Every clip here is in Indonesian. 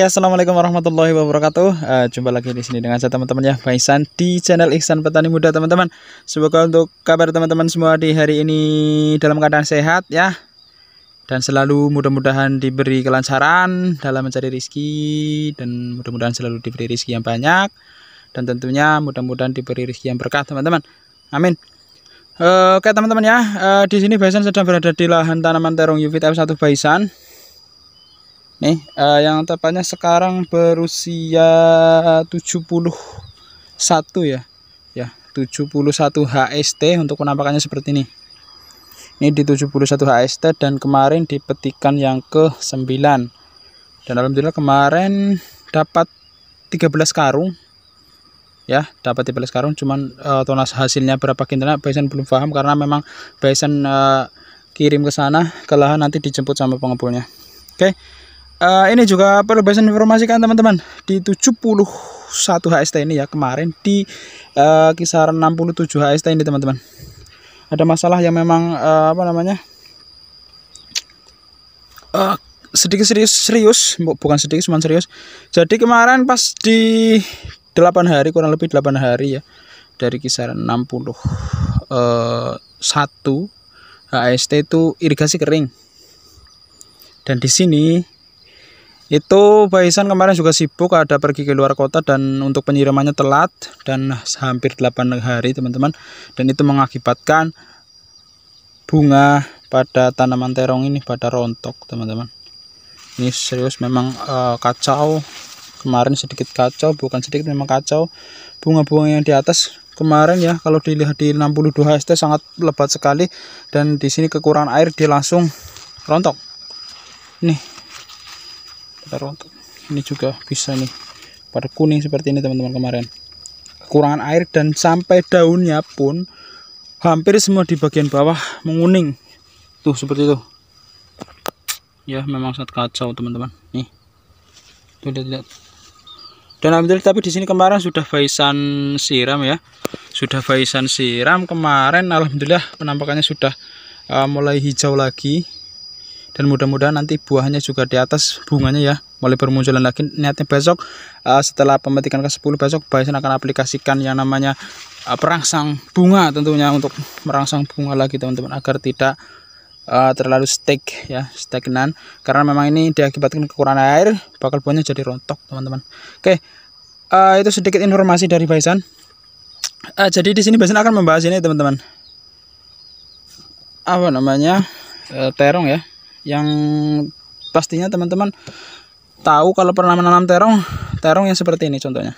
Ya, assalamualaikum warahmatullahi wabarakatuh. Uh, jumpa lagi di sini dengan saya teman-teman ya, Faisan di channel Iksan Petani Muda teman-teman. Semoga untuk kabar teman-teman semua di hari ini dalam keadaan sehat ya, dan selalu mudah-mudahan diberi kelancaran dalam mencari rizki dan mudah-mudahan selalu diberi rizki yang banyak dan tentunya mudah-mudahan diberi rizki yang berkah teman-teman. Amin. Uh, oke teman-teman ya, uh, di sini Faisan sedang berada di lahan tanaman terong Yuvit F1 Faisan nih uh, yang tepatnya sekarang berusia 71 ya ya 71 HST untuk penampakannya seperti ini ini di 71 HST dan kemarin dipetikan yang ke 9 dan Alhamdulillah kemarin dapat 13 karung ya dapat 13 karung cuman uh, eh, tonas hasilnya berapa kintana Bayesan belum paham karena memang bayesan uh, eh, kirim ke sana ke lahan nanti dijemput sama pengepulnya oke okay uh, ini juga perlu saya informasikan teman-teman di 71 HST ini ya kemarin di uh, kisaran 67 HST ini teman-teman ada masalah yang memang uh, apa namanya uh, sedikit serius serius bukan sedikit cuma serius jadi kemarin pas di 8 hari kurang lebih 8 hari ya dari kisaran 60 1 HST itu irigasi kering dan di sini itu Baisan kemarin juga sibuk ada pergi ke luar kota dan untuk penyiramannya telat dan hampir 8 hari teman-teman dan itu mengakibatkan bunga pada tanaman terong ini pada rontok teman-teman. Ini serius memang uh, kacau kemarin sedikit kacau bukan sedikit memang kacau bunga-bunga yang di atas kemarin ya kalau dilihat di 62 HST sangat lebat sekali dan di sini kekurangan air dia langsung rontok nih taruh untuk ini juga bisa nih pada kuning seperti ini teman-teman kemarin kekurangan air dan sampai daunnya pun hampir semua di bagian bawah menguning tuh seperti itu ya memang sangat kacau teman-teman nih tuh lihat, lihat. dan alhamdulillah tapi di sini kemarin sudah faisan siram ya sudah faisan siram kemarin alhamdulillah penampakannya sudah uh, mulai hijau lagi dan mudah-mudahan nanti buahnya juga di atas bunganya ya mulai bermunculan lagi niatnya besok uh, setelah pemetikan ke 10 besok Bison akan aplikasikan yang namanya uh, perangsang bunga tentunya untuk merangsang bunga lagi teman-teman agar tidak uh, terlalu stek ya stagnan karena memang ini diakibatkan kekurangan air bakal buahnya jadi rontok teman-teman oke uh, itu sedikit informasi dari Bison uh, jadi di sini Bison akan membahas ini teman-teman apa namanya uh, terong ya yang pastinya teman-teman tahu kalau pernah menanam terong terong yang seperti ini contohnya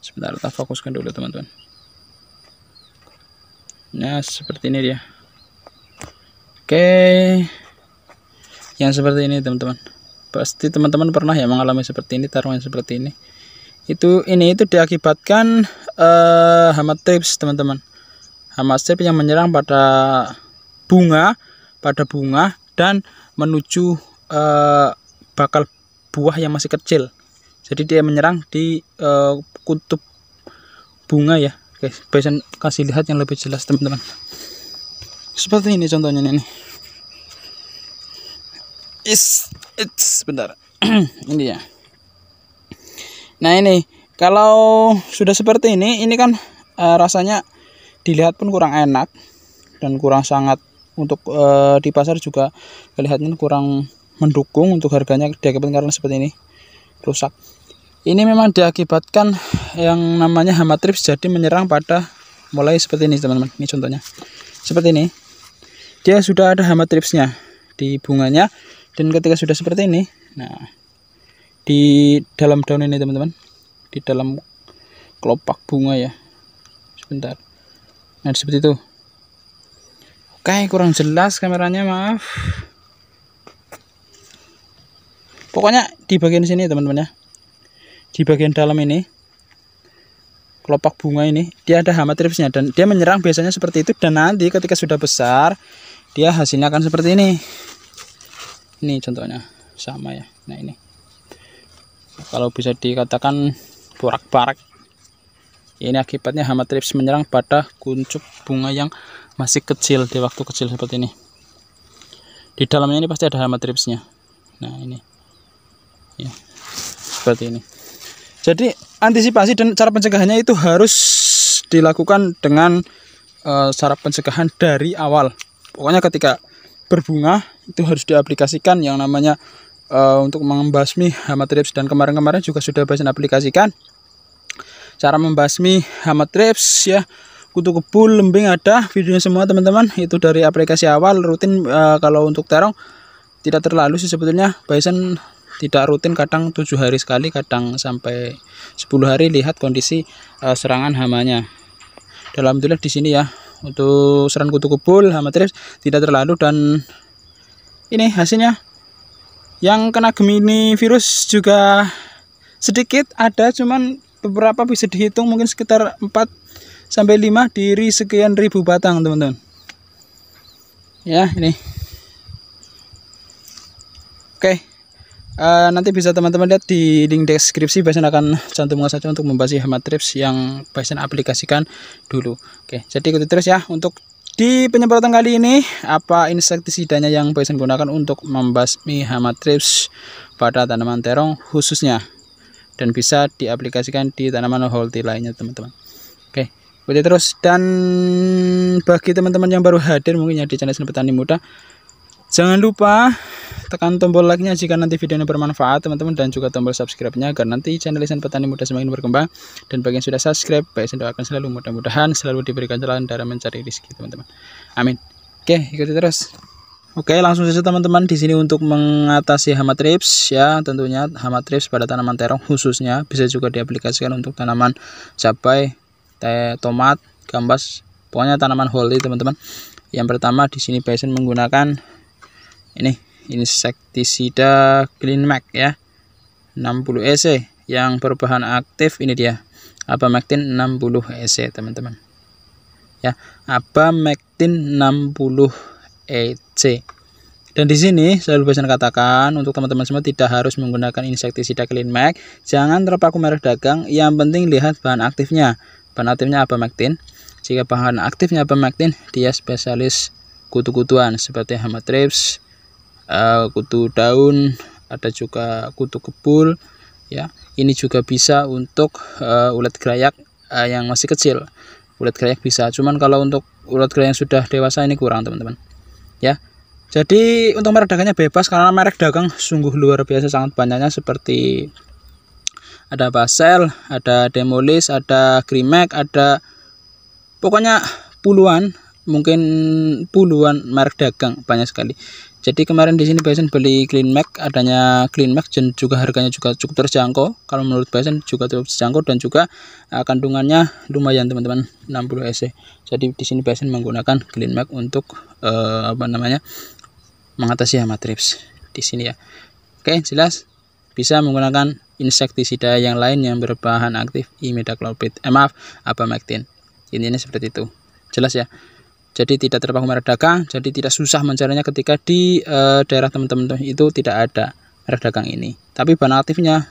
sebentar kita fokuskan dulu teman-teman nah seperti ini dia oke yang seperti ini teman-teman pasti teman-teman pernah ya mengalami seperti ini terong yang seperti ini itu ini itu diakibatkan uh, hama trips teman-teman hama trips yang menyerang pada bunga pada bunga dan menuju e, bakal buah yang masih kecil. Jadi dia menyerang di e, kutub bunga ya. Oke, bisa kasih lihat yang lebih jelas teman-teman. Seperti ini contohnya ini. Is, it's bentar. ini ya. Nah ini kalau sudah seperti ini, ini kan e, rasanya dilihat pun kurang enak dan kurang sangat untuk e, di pasar juga kelihatannya kurang mendukung untuk harganya diakibatkan karena seperti ini rusak ini memang diakibatkan yang namanya hama trips jadi menyerang pada mulai seperti ini teman-teman ini contohnya seperti ini dia sudah ada hama tripsnya di bunganya dan ketika sudah seperti ini nah di dalam daun ini teman-teman di dalam kelopak bunga ya sebentar nah seperti itu Kai kurang jelas kameranya maaf pokoknya di bagian sini teman-teman ya di bagian dalam ini kelopak bunga ini dia ada hama tripsnya dan dia menyerang biasanya seperti itu dan nanti ketika sudah besar dia hasilnya akan seperti ini ini contohnya sama ya nah ini kalau bisa dikatakan borak-barak ini akibatnya hama trips menyerang pada kuncup bunga yang masih kecil di waktu kecil seperti ini. Di dalamnya ini pasti ada hama tripsnya. Nah ini, ya, seperti ini. Jadi antisipasi dan cara pencegahannya itu harus dilakukan dengan uh, eh, cara pencegahan dari awal. Pokoknya ketika berbunga itu harus diaplikasikan yang namanya uh, untuk mengembasmi hama trips dan kemarin-kemarin juga sudah banyak aplikasikan cara membasmi hama trips ya kutu kebul lembing ada videonya semua teman-teman itu dari aplikasi awal rutin e, kalau untuk terong tidak terlalu sih sebetulnya bison tidak rutin kadang tujuh hari sekali kadang sampai 10 hari lihat kondisi e, serangan hamanya dalam alhamdulillah di sini ya untuk serangan kutu kebul hama trips tidak terlalu dan ini hasilnya yang kena gemini virus juga sedikit ada cuman beberapa bisa dihitung mungkin sekitar 4 sampai 5 diri sekian ribu batang teman-teman ya ini oke uh, nanti bisa teman-teman lihat di link deskripsi biasanya akan cantumkan saja untuk membahas hama trips yang Basen aplikasikan dulu oke jadi ikuti terus ya untuk di penyemprotan kali ini apa insektisidanya yang Basen gunakan untuk membasmi hama trips pada tanaman terong khususnya dan bisa diaplikasikan di tanaman holti lainnya teman-teman oke ikuti terus dan bagi teman-teman yang baru hadir mungkin ya di channel petani muda Jangan lupa tekan tombol like-nya jika nanti video ini bermanfaat teman-teman dan juga tombol subscribe-nya agar nanti channel seni Petani Muda semakin berkembang dan bagi yang sudah subscribe baik saya doakan selalu mudah-mudahan selalu diberikan jalan dalam mencari rezeki teman-teman. Amin. Oke, ikuti terus. Oke, langsung saja teman-teman di sini untuk mengatasi hama trips ya. Tentunya hama trips pada tanaman terong khususnya bisa juga diaplikasikan untuk tanaman cabai, teh, tomat, gambas, pokoknya tanaman holly teman-teman. Yang pertama di sini Bison menggunakan ini insektisida Green Mac ya. 60 EC yang berbahan aktif ini dia. Abamectin 60 EC teman-teman. Ya, Abamectin 60 EC C. Dan di sini saya bosan katakan untuk teman-teman semua tidak harus menggunakan insektisida clean mac. Jangan terpaku merek dagang, yang penting lihat bahan aktifnya. Bahan aktifnya apa? Mactin? Jika bahan aktifnya apa Mactin, dia spesialis kutu-kutuan seperti hama trips, eh, kutu daun, ada juga kutu kebul ya. Ini juga bisa untuk uh, ulat gerayak uh, yang masih kecil. Ulat gerayak bisa, cuman kalau untuk ulat gerayak yang sudah dewasa ini kurang, teman-teman. Ya jadi untuk merek dagangnya bebas karena merek dagang sungguh luar biasa sangat banyaknya seperti ada Basel, ada Demolis, ada Grimac, ada pokoknya puluhan mungkin puluhan merek dagang banyak sekali. Jadi kemarin di sini Basen beli Clean Mac, adanya Clean Mac dan juga harganya juga cukup terjangkau. Kalau menurut Basen juga cukup terjangkau dan juga uh, kandungannya lumayan teman-teman 60 EC. Jadi di sini Basen menggunakan Clean Mac untuk uh, apa namanya mengatasi hama trips di sini ya. Oke, jelas bisa menggunakan insektisida yang lain yang berbahan aktif imidacloprid. Eh, maaf, abamectin. Intinya seperti itu. Jelas ya. Jadi tidak terpaku merek dagang, jadi tidak susah mencarinya ketika di e, daerah teman-teman itu tidak ada merek dagang ini. Tapi bahan aktifnya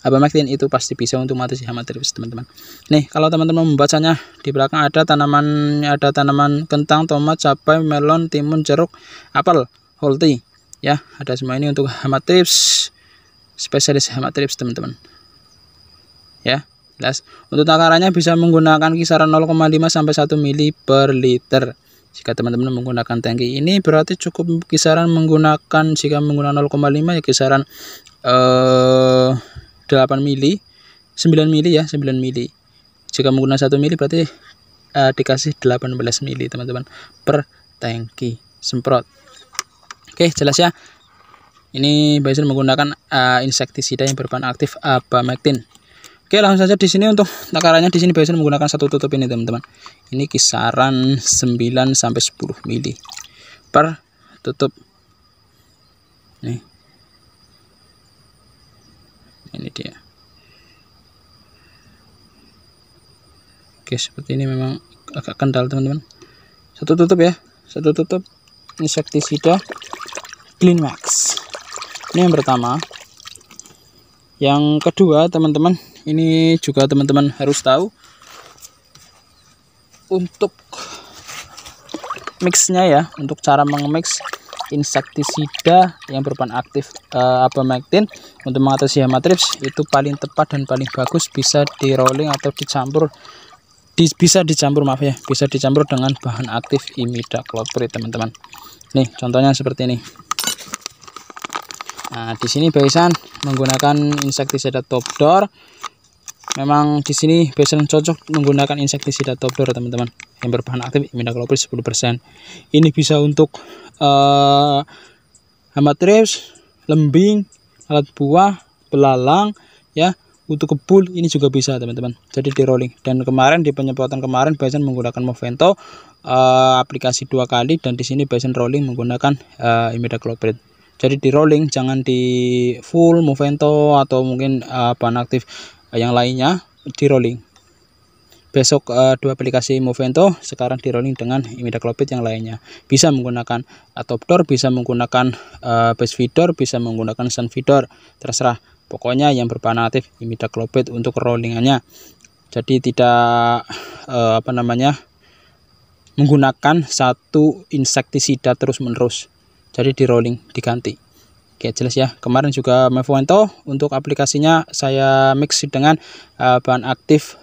abamectin itu pasti bisa untuk mengatasi hama trips teman-teman. Nih kalau teman-teman membacanya di belakang ada tanaman ada tanaman kentang, tomat, cabai, melon, timun, jeruk, apel. Holti ya ada semua ini untuk hama tips spesialis hemat trips teman-teman ya jelas untuk takarannya bisa menggunakan kisaran 0,5 sampai 1 mili per liter jika teman-teman menggunakan tangki ini berarti cukup kisaran menggunakan jika menggunakan 0,5 ya kisaran eh, 8 mili 9 mili ya 9 mili jika menggunakan 1 mili berarti eh, dikasih 18 mili teman-teman per tangki semprot Oke, jelas ya. Ini Basil menggunakan uh, insektisida yang berbahan aktif abamectin. Eh, Oke, langsung saja di sini untuk takarannya di sini Basil menggunakan satu tutup ini, teman-teman. Ini kisaran 9 sampai 10 mili per tutup. Nih. Ini dia. Oke, seperti ini memang agak kental, teman-teman. Satu tutup ya. Satu tutup insektisida clean wax ini yang pertama yang kedua teman-teman ini juga teman-teman harus tahu untuk mixnya ya untuk cara mengemix insektisida yang berbahan aktif uh, eh, abamectin untuk mengatasi hama trips itu paling tepat dan paling bagus bisa di rolling atau dicampur di, bisa dicampur maaf ya bisa dicampur dengan bahan aktif imidacloprid teman-teman nih contohnya seperti ini Nah, di sini Baisan menggunakan insektisida top door. Memang di sini Baisan cocok menggunakan insektisida top door, teman-teman. Yang berbahan aktif imidacloprid 10%. Ini bisa untuk uh, eh, hama trips, lembing, alat buah, belalang, ya. Untuk kebul ini juga bisa teman-teman. Jadi di rolling dan kemarin di penyemprotan kemarin Baisan menggunakan Movento uh, aplikasi dua kali dan di sini Baisan rolling menggunakan uh, eh, imidacloprid jadi di rolling jangan di full movento atau mungkin uh, aktif eh, yang lainnya di rolling besok uh, dua aplikasi Movento sekarang di rolling dengan imidaclopid yang lainnya bisa menggunakan uh, bisa menggunakan uh, base feeder bisa menggunakan sun feeder terserah pokoknya yang berbahan aktif Imida untuk rollingannya jadi tidak uh, apa namanya menggunakan satu insektisida terus-menerus jadi di rolling diganti Oke jelas ya kemarin juga Mevuento untuk aplikasinya saya mix dengan uh, bahan aktif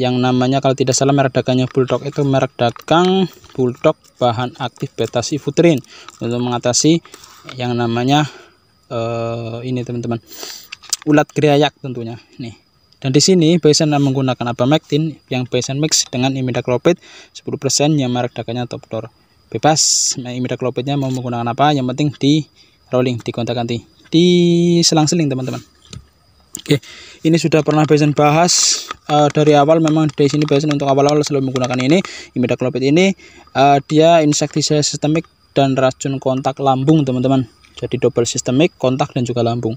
yang namanya kalau tidak salah merek dagangnya Bulldog itu merek dagang Bulldog bahan aktif beta sifutrin untuk mengatasi yang namanya uh, ini teman-teman ulat kriayak tentunya nih dan di sini Bison menggunakan mektin yang biasa mix dengan imidacloprid 10% yang merek dagangnya top door bebas nah klopetnya mau menggunakan apa yang penting di rolling di kontak ganti di selang-seling teman-teman oke ini sudah pernah Besen bahas uh, dari awal memang di sini Besen untuk awal-awal selalu menggunakan ini klopet ini uh, dia insektisida sistemik dan racun kontak lambung teman-teman jadi double sistemik kontak dan juga lambung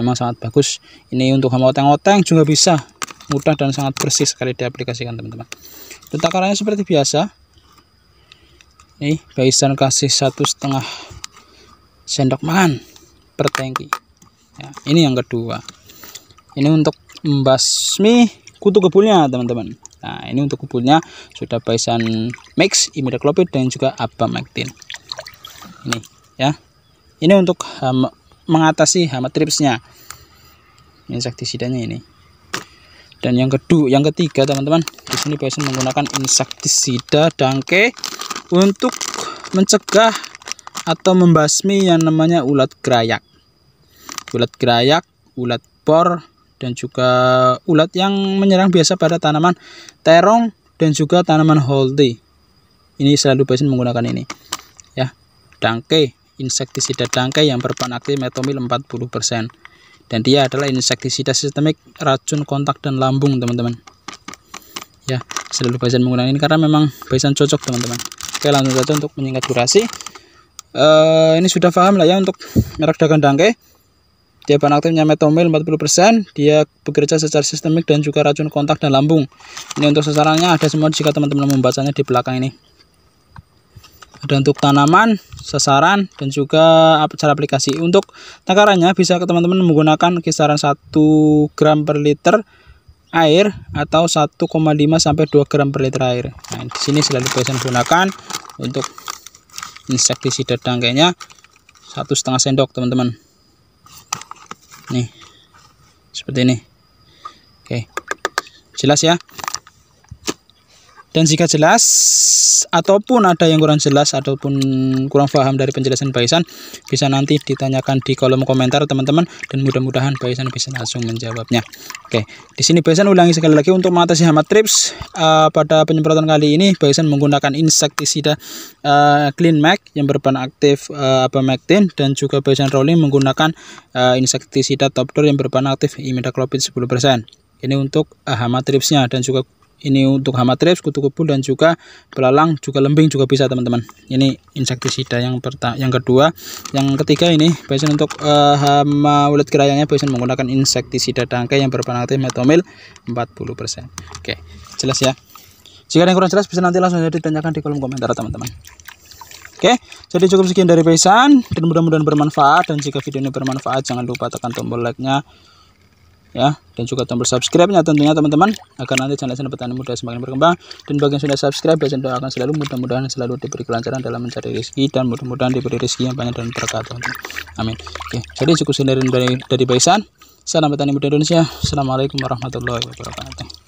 memang sangat bagus ini untuk hama oteng-oteng juga bisa mudah dan sangat bersih sekali diaplikasikan teman-teman tentang seperti biasa nih Kaisan kasih satu setengah sendok makan per tangki ya, ini yang kedua ini untuk membasmi kutu kebulnya teman-teman nah ini untuk kebulnya sudah Kaisan mix imidacloprid dan juga abamectin ini ya ini untuk um, mengatasi hama tripsnya insektisidanya ini dan yang kedua yang ketiga teman-teman di sini menggunakan insektisida dangke untuk mencegah atau membasmi yang namanya ulat gerayak. Ulat gerayak, ulat bor, dan juga ulat yang menyerang biasa pada tanaman terong dan juga tanaman holti. Ini selalu biasa menggunakan ini. Ya, dangke, insektisida dangke yang berperan aktif metomil 40%. Dan dia adalah insektisida sistemik racun kontak dan lambung, teman-teman. Ya, selalu biasa menggunakan ini karena memang biasa cocok, teman-teman oke langsung saja untuk menyingkat durasi uh, ini sudah paham lah ya untuk merek dagang dangke dia bahan aktifnya metomil 40% dia bekerja secara sistemik dan juga racun kontak dan lambung ini untuk sasarannya ada semua jika teman-teman membacanya di belakang ini ada untuk tanaman, sasaran, dan juga cara aplikasi. Untuk takarannya bisa ke teman-teman menggunakan kisaran 1 gram per liter air atau 1,5 sampai 2 gram per liter air. Nah, di sini selalu biasa gunakan untuk insektisida dangkainya satu setengah sendok teman-teman. Nih, seperti ini. Oke, jelas ya. Dan jika jelas ataupun ada yang kurang jelas ataupun kurang paham dari penjelasan Baisan bisa nanti ditanyakan di kolom komentar teman-teman dan mudah-mudahan Baisan bisa langsung menjawabnya. Oke, di sini Baisan ulangi sekali lagi untuk mengatasi hama trips uh, pada penyemprotan kali ini Baisan menggunakan insektisida uh, Clean Mac yang berbahan aktif uh, eh, abamectin dan juga Baisan rolling menggunakan uh, insektisida Topdor yang berbahan aktif imidacloprid 10%. Ini untuk uh, hama tripsnya dan juga ini untuk hama trips kutu kupu dan juga belalang juga lembing juga bisa teman-teman ini insektisida yang pertama yang kedua yang ketiga ini biasanya untuk uh, hama ulat kerayanya biasanya menggunakan insektisida tangkai yang aktif metomil 40% oke okay, jelas ya jika ada yang kurang jelas bisa nanti langsung saja ditanyakan di kolom komentar teman-teman Oke, jadi cukup sekian dari Paisan dan mudah-mudahan bermanfaat dan jika video ini bermanfaat jangan lupa tekan tombol like-nya ya dan juga tombol subscribe-nya tentunya teman-teman agar nanti channel-channel petani muda semakin berkembang dan bagi yang sudah subscribe dan doakan selalu mudah-mudahan selalu diberi kelancaran dalam mencari rezeki dan mudah-mudahan diberi rezeki yang banyak dan berkat teman-teman amin oke jadi cukup sendiri dari dari Baisan salam petani muda Indonesia assalamualaikum warahmatullahi wabarakatuh